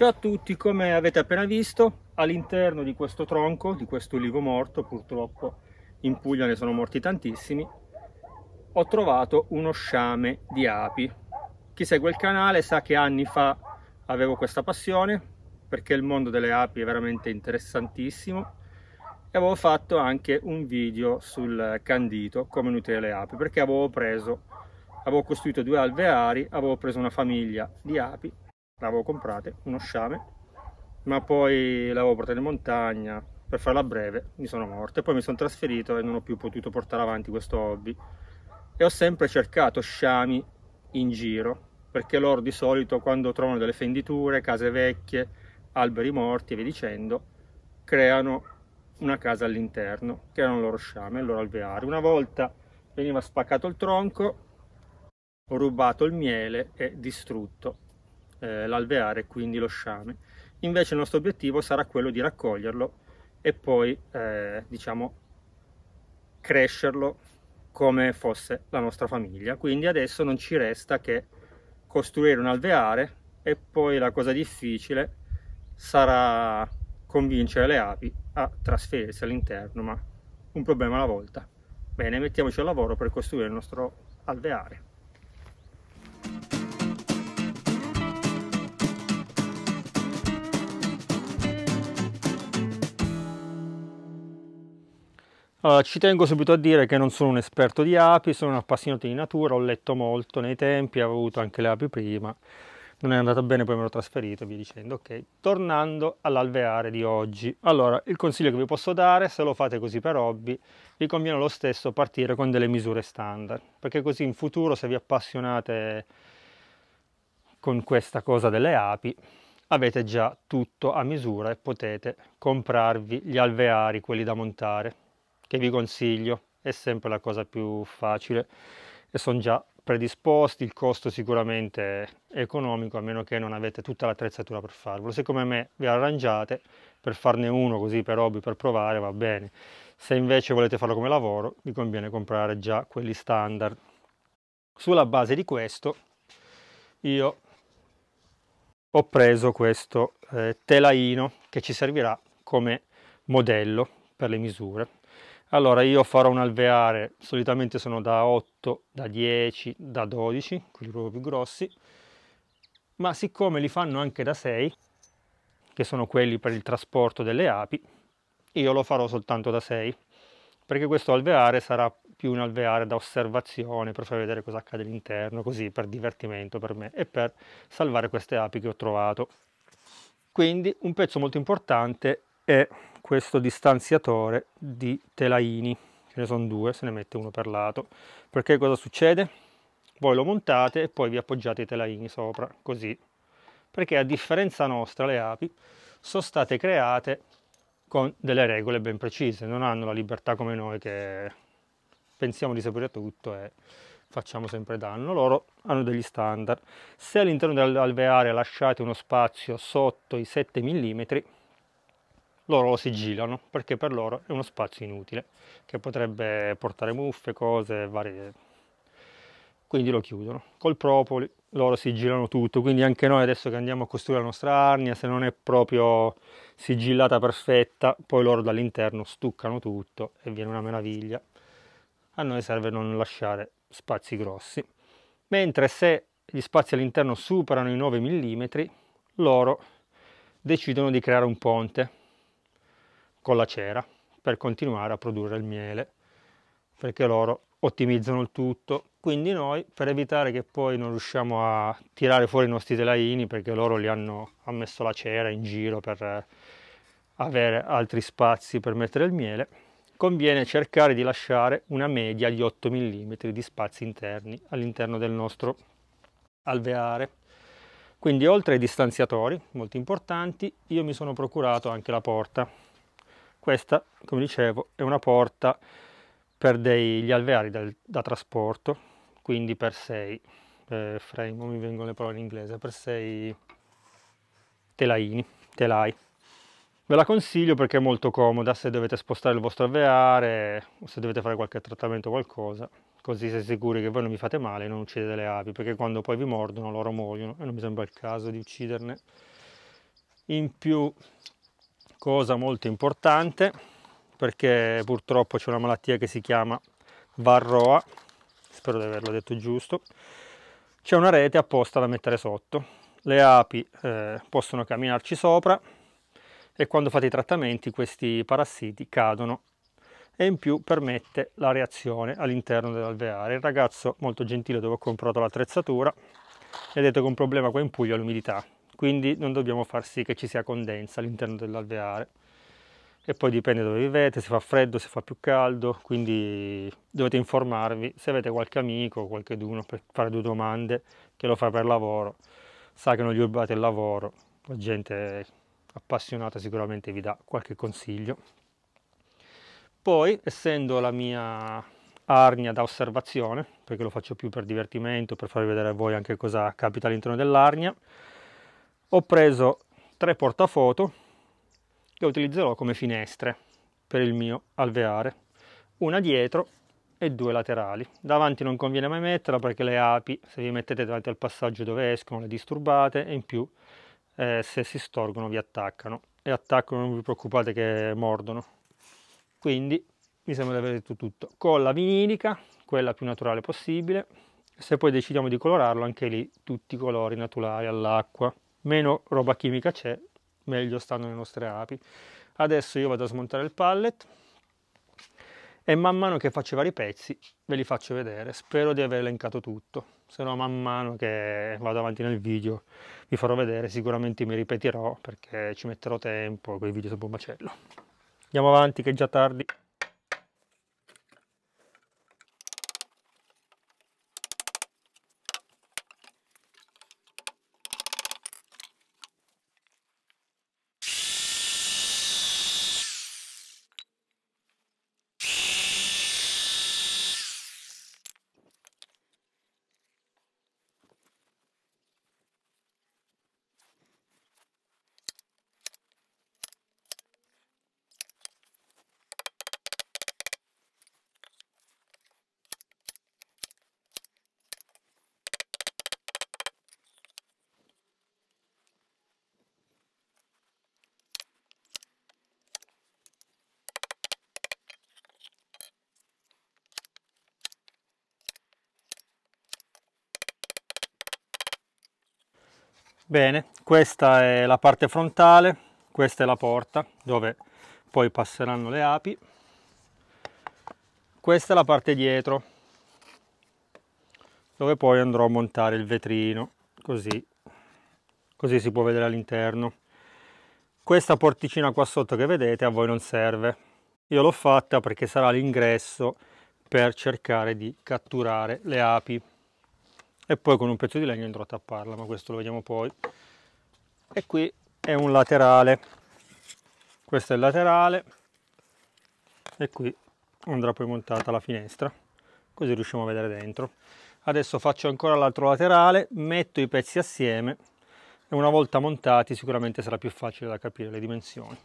Ciao a tutti, come avete appena visto, all'interno di questo tronco, di questo olivo morto, purtroppo in Puglia ne sono morti tantissimi, ho trovato uno sciame di api. Chi segue il canale sa che anni fa avevo questa passione, perché il mondo delle api è veramente interessantissimo, e avevo fatto anche un video sul candito, come nutrire le api, perché avevo preso, avevo costruito due alveari, avevo preso una famiglia di api l'avevo comprata, uno sciame, ma poi l'avevo portata in montagna, per farla breve, mi sono morto e poi mi sono trasferito e non ho più potuto portare avanti questo hobby. E ho sempre cercato sciami in giro, perché loro di solito quando trovano delle fenditure, case vecchie, alberi morti e via dicendo, creano una casa all'interno, che creano il loro sciame, il loro alveare. Una volta veniva spaccato il tronco, rubato il miele e distrutto eh, l'alveare, quindi lo sciame. Invece il nostro obiettivo sarà quello di raccoglierlo e poi, eh, diciamo, crescerlo come fosse la nostra famiglia. Quindi adesso non ci resta che costruire un alveare e poi la cosa difficile sarà convincere le api a trasferirsi all'interno, ma un problema alla volta. Bene, mettiamoci al lavoro per costruire il nostro alveare. Allora, ci tengo subito a dire che non sono un esperto di api, sono un appassionato di natura, ho letto molto nei tempi, avevo avuto anche le api prima, non è andata bene, poi me l'ho trasferito, vi dicendo. Ok, tornando all'alveare di oggi. Allora, il consiglio che vi posso dare, se lo fate così per hobby, vi conviene lo stesso partire con delle misure standard, perché così in futuro se vi appassionate con questa cosa delle api, avete già tutto a misura e potete comprarvi gli alveari, quelli da montare che vi consiglio, è sempre la cosa più facile e sono già predisposti, il costo sicuramente è economico a meno che non avete tutta l'attrezzatura per farlo. Se come me vi arrangiate per farne uno così per hobby, per provare, va bene. Se invece volete farlo come lavoro, vi conviene comprare già quelli standard. Sulla base di questo io ho preso questo eh, telaino che ci servirà come modello per le misure. Allora io farò un alveare, solitamente sono da 8, da 10, da 12, quelli proprio più grossi, ma siccome li fanno anche da 6, che sono quelli per il trasporto delle api, io lo farò soltanto da 6, perché questo alveare sarà più un alveare da osservazione per far vedere cosa accade all'interno, così per divertimento per me e per salvare queste api che ho trovato. Quindi un pezzo molto importante e questo distanziatore di telaini ce ne sono due se ne mette uno per lato perché cosa succede voi lo montate e poi vi appoggiate i telaini sopra così perché a differenza nostra le api sono state create con delle regole ben precise non hanno la libertà come noi che pensiamo di sapere tutto e facciamo sempre danno. Loro hanno degli standard. Se all'interno dell'alveare lasciate uno spazio sotto i 7 mm, loro lo sigillano perché per loro è uno spazio inutile che potrebbe portare muffe, cose varie. Quindi lo chiudono. Col propoli loro sigillano tutto, quindi anche noi adesso che andiamo a costruire la nostra arnia, se non è proprio sigillata perfetta, poi loro dall'interno stuccano tutto e viene una meraviglia. A noi serve non lasciare spazi grossi. Mentre se gli spazi all'interno superano i 9 mm, loro decidono di creare un ponte con la cera per continuare a produrre il miele perché loro ottimizzano il tutto quindi noi per evitare che poi non riusciamo a tirare fuori i nostri telaini perché loro li hanno messo la cera in giro per eh, avere altri spazi per mettere il miele conviene cercare di lasciare una media di 8 mm di spazi interni all'interno del nostro alveare quindi oltre ai distanziatori molto importanti io mi sono procurato anche la porta questa, come dicevo, è una porta per degli alveari da, da trasporto, quindi per 6 eh, frame, non mi vengono le parole in inglese, per 6 telaini, telai. Ve la consiglio perché è molto comoda se dovete spostare il vostro alveare o se dovete fare qualche trattamento o qualcosa, così siete sicuri che voi non vi fate male e non uccidete le api, perché quando poi vi mordono loro muoiono e non mi sembra il caso di ucciderne. In più cosa molto importante perché purtroppo c'è una malattia che si chiama varroa, spero di averlo detto giusto, c'è una rete apposta da mettere sotto. Le api eh, possono camminarci sopra e quando fate i trattamenti questi parassiti cadono e in più permette la reazione all'interno dell'alveare. Il ragazzo molto gentile dove ho comprato l'attrezzatura mi ha detto che un problema qua in Puglia è l'umidità, quindi non dobbiamo far sì che ci sia condensa all'interno dell'alveare. E poi dipende dove vivete, se fa freddo, se fa più caldo, quindi dovete informarvi. Se avete qualche amico, qualche d'uno per fare due domande, che lo fa per lavoro, sa che non gli rubate il lavoro, la gente appassionata sicuramente vi dà qualche consiglio. Poi, essendo la mia arnia da osservazione, perché lo faccio più per divertimento, per farvi vedere a voi anche cosa capita all'interno dell'arnia, ho preso tre portafoto che utilizzerò come finestre per il mio alveare, una dietro e due laterali. Davanti non conviene mai metterla perché le api, se vi mettete davanti al passaggio dove escono, le disturbate e in più eh, se si storgono vi attaccano e attaccano, non vi preoccupate che mordono. Quindi mi sembra di aver detto tutto. Colla vinilica, quella più naturale possibile. Se poi decidiamo di colorarlo, anche lì tutti i colori naturali all'acqua meno roba chimica c'è, meglio stanno le nostre api. Adesso io vado a smontare il pallet e man mano che faccio i vari pezzi ve li faccio vedere. Spero di aver elencato tutto, se no man mano che vado avanti nel video vi farò vedere, sicuramente mi ripeterò perché ci metterò tempo, quei video sono un macello. Andiamo avanti che è già tardi. Bene, questa è la parte frontale, questa è la porta dove poi passeranno le api. Questa è la parte dietro dove poi andrò a montare il vetrino, così, così si può vedere all'interno. Questa porticina qua sotto che vedete a voi non serve. Io l'ho fatta perché sarà l'ingresso per cercare di catturare le api e poi con un pezzo di legno andrò a tapparla, ma questo lo vediamo poi. E qui è un laterale, questo è il laterale e qui andrà poi montata la finestra, così riusciamo a vedere dentro. Adesso faccio ancora l'altro laterale, metto i pezzi assieme e una volta montati sicuramente sarà più facile da capire le dimensioni.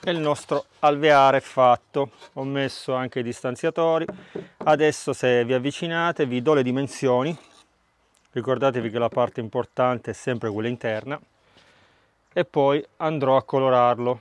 e il nostro alveare è fatto ho messo anche i distanziatori adesso se vi avvicinate vi do le dimensioni ricordatevi che la parte importante è sempre quella interna e poi andrò a colorarlo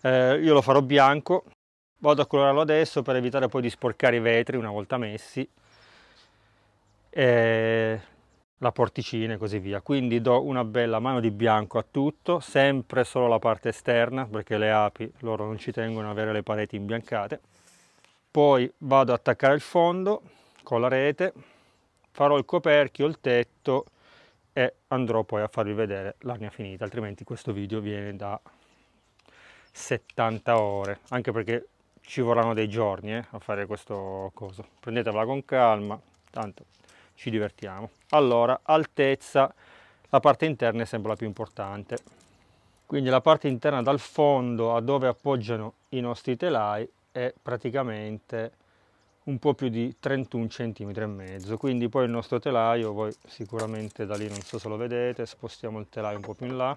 eh, io lo farò bianco vado a colorarlo adesso per evitare poi di sporcare i vetri una volta messi eh, la porticina e così via. Quindi do una bella mano di bianco a tutto, sempre solo la parte esterna, perché le api loro non ci tengono a avere le pareti imbiancate. Poi vado ad attaccare il fondo con la rete, farò il coperchio, il tetto e andrò poi a farvi vedere l'arnia finita, altrimenti questo video viene da 70 ore, anche perché ci vorranno dei giorni eh, a fare questo coso. prendetela con calma, tanto ci divertiamo. Allora, altezza, la parte interna è sempre la più importante. Quindi la parte interna dal fondo a dove appoggiano i nostri telai è praticamente un po' più di 31 cm e mezzo quindi poi il nostro telaio voi sicuramente da lì non so se lo vedete spostiamo il telaio un po' più in là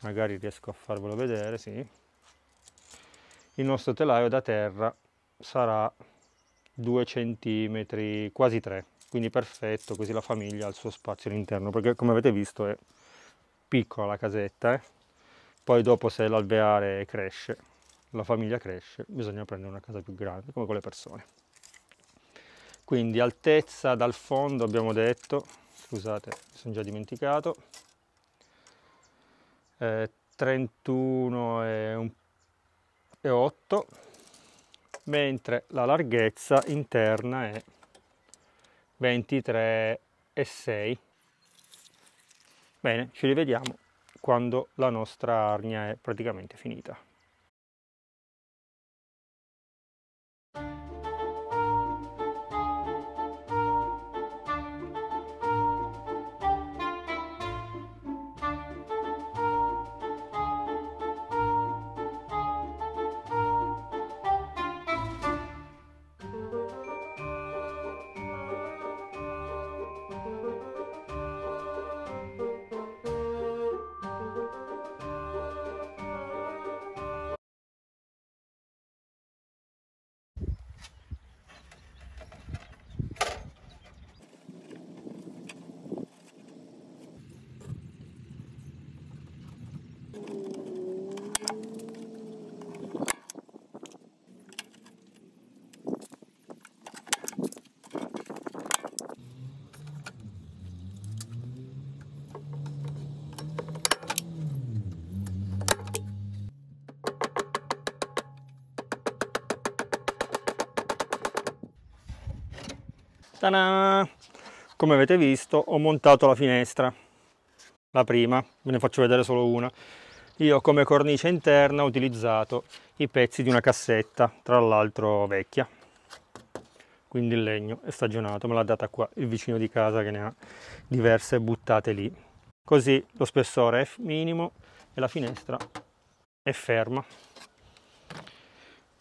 magari riesco a farvelo vedere sì il nostro telaio da terra sarà 2 cm quasi 3 quindi perfetto, così la famiglia ha il suo spazio all'interno, perché come avete visto è piccola la casetta, eh? poi dopo se l'alveare cresce, la famiglia cresce, bisogna prendere una casa più grande, come quelle persone. Quindi altezza dal fondo abbiamo detto, scusate, mi sono già dimenticato, eh, 31 e, un, e 8, mentre la larghezza interna è 23 e 6 bene ci rivediamo quando la nostra arnia è praticamente finita ta Come avete visto ho montato la finestra, la prima, ve ne faccio vedere solo una. Io come cornice interna ho utilizzato i pezzi di una cassetta, tra l'altro vecchia, quindi il legno è stagionato, me l'ha data qua il vicino di casa che ne ha diverse buttate lì. Così lo spessore è minimo e la finestra è ferma.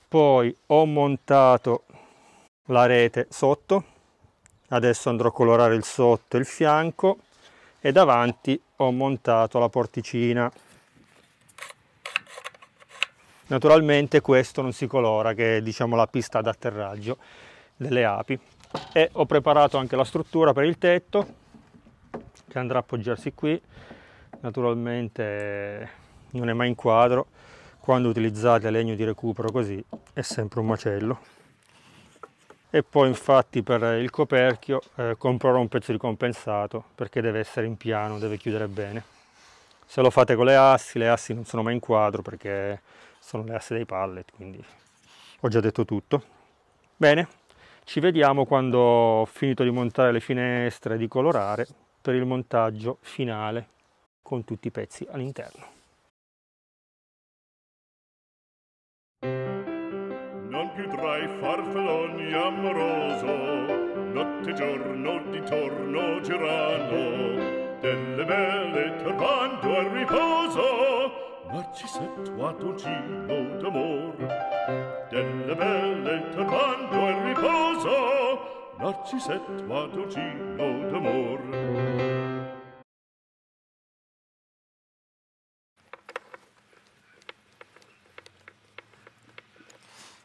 Poi ho montato la rete sotto adesso andrò a colorare il sotto e il fianco e davanti ho montato la porticina naturalmente questo non si colora che è diciamo la pista d'atterraggio delle api e ho preparato anche la struttura per il tetto che andrà a appoggiarsi qui naturalmente non è mai in quadro quando utilizzate legno di recupero così è sempre un macello e poi infatti per il coperchio eh, comprerò un pezzo di compensato perché deve essere in piano, deve chiudere bene. Se lo fate con le assi, le assi non sono mai in quadro perché sono le assi dei pallet, quindi ho già detto tutto. Bene, ci vediamo quando ho finito di montare le finestre e di colorare per il montaggio finale con tutti i pezzi all'interno. che trai far felonni amoroso notte giorno di torno girano delle belle tornando al riposo ma ci sei tu a tu d'amor delle belle tornando al riposo ma ci sei tu a tu ci d'amor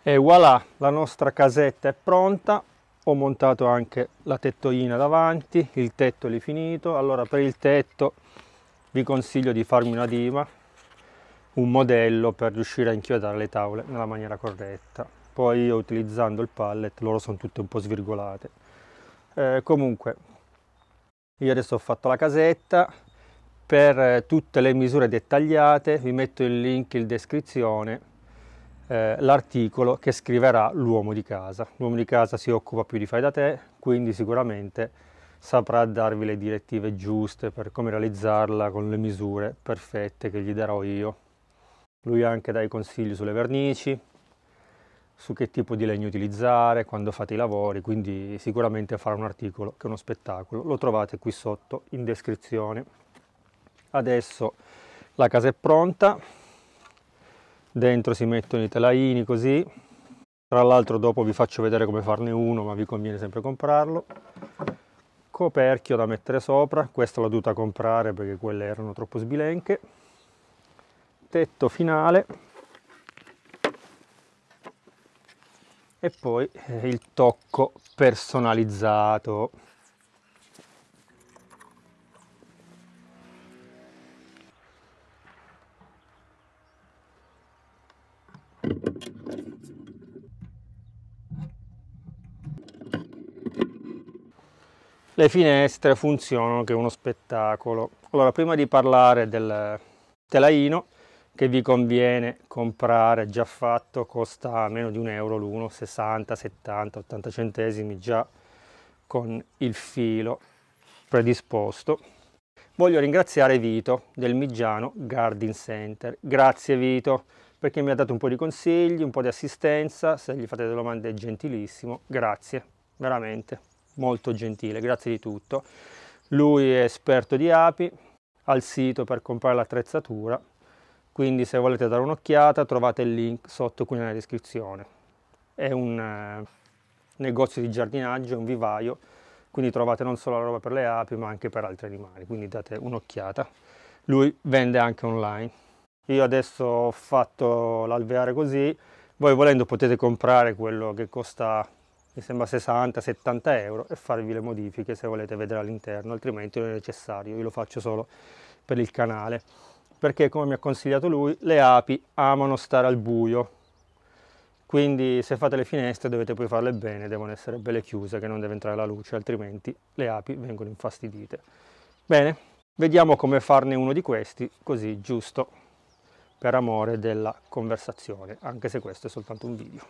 e voilà la nostra casetta è pronta ho montato anche la tettoina davanti il tetto lì finito allora per il tetto vi consiglio di farmi una diva, un modello per riuscire a inchiodare le tavole nella maniera corretta poi io utilizzando il pallet loro sono tutte un po' svirgolate eh, comunque io adesso ho fatto la casetta per eh, tutte le misure dettagliate vi metto il link in descrizione eh, l'articolo che scriverà l'uomo di casa. L'uomo di casa si occupa più di fai da te, quindi sicuramente saprà darvi le direttive giuste per come realizzarla con le misure perfette che gli darò io. Lui anche dà i consigli sulle vernici, su che tipo di legno utilizzare, quando fate i lavori, quindi sicuramente farà un articolo che è uno spettacolo. Lo trovate qui sotto in descrizione. Adesso la casa è pronta, dentro si mettono i telaini così tra l'altro dopo vi faccio vedere come farne uno ma vi conviene sempre comprarlo coperchio da mettere sopra questa l'ho dovuta comprare perché quelle erano troppo sbilenche tetto finale e poi eh, il tocco personalizzato le finestre funzionano che uno spettacolo. Allora, prima di parlare del telaino, che vi conviene comprare già fatto, costa meno di un euro l'uno, 60, 70, 80 centesimi già con il filo predisposto. Voglio ringraziare Vito del Migiano Garden Center. Grazie Vito perché mi ha dato un po' di consigli, un po' di assistenza, se gli fate delle domande è gentilissimo, grazie, veramente molto gentile, grazie di tutto. Lui è esperto di api, ha il sito per comprare l'attrezzatura, quindi se volete dare un'occhiata trovate il link sotto qui nella descrizione. È un eh, negozio di giardinaggio, un vivaio, quindi trovate non solo la roba per le api ma anche per altri animali, quindi date un'occhiata. Lui vende anche online. Io adesso ho fatto l'alveare così, voi volendo potete comprare quello che costa mi sembra 60-70 euro e farvi le modifiche se volete vedere all'interno, altrimenti non è necessario, io lo faccio solo per il canale, perché come mi ha consigliato lui le api amano stare al buio, quindi se fate le finestre dovete poi farle bene, devono essere belle chiuse che non deve entrare la luce, altrimenti le api vengono infastidite. Bene, vediamo come farne uno di questi, così giusto per amore della conversazione, anche se questo è soltanto un video.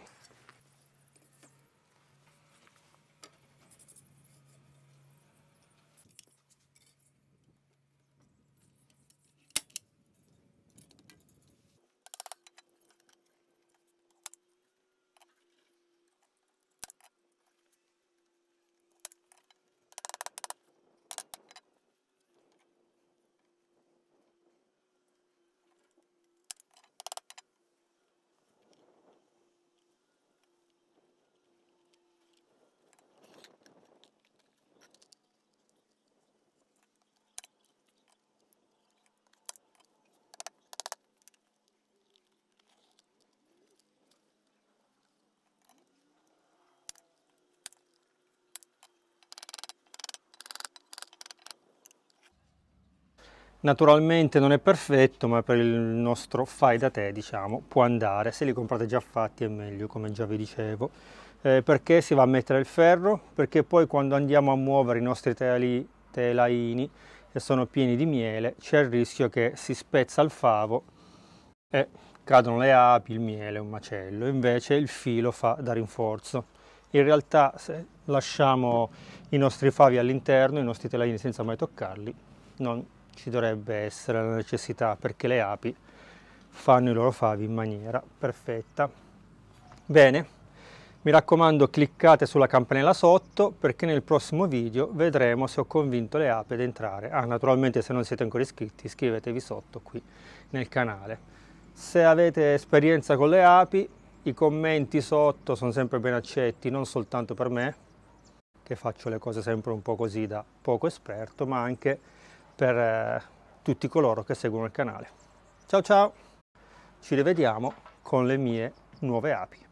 Naturalmente non è perfetto, ma per il nostro fai da te, diciamo, può andare. Se li comprate già fatti è meglio, come già vi dicevo. Eh, perché si va a mettere il ferro? Perché poi quando andiamo a muovere i nostri teli, telaini, che sono pieni di miele, c'è il rischio che si spezza il favo e cadono le api, il miele, un macello. Invece il filo fa da rinforzo. In realtà se lasciamo i nostri favi all'interno, i nostri telaini senza mai toccarli, non ci dovrebbe essere la necessità perché le api fanno i loro favi in maniera perfetta. Bene, mi raccomando cliccate sulla campanella sotto perché nel prossimo video vedremo se ho convinto le api ad entrare. Ah, naturalmente se non siete ancora iscritti iscrivetevi sotto qui nel canale. Se avete esperienza con le api i commenti sotto sono sempre ben accetti, non soltanto per me che faccio le cose sempre un po' così da poco esperto, ma anche per eh, tutti coloro che seguono il canale. Ciao ciao, ci rivediamo con le mie nuove api.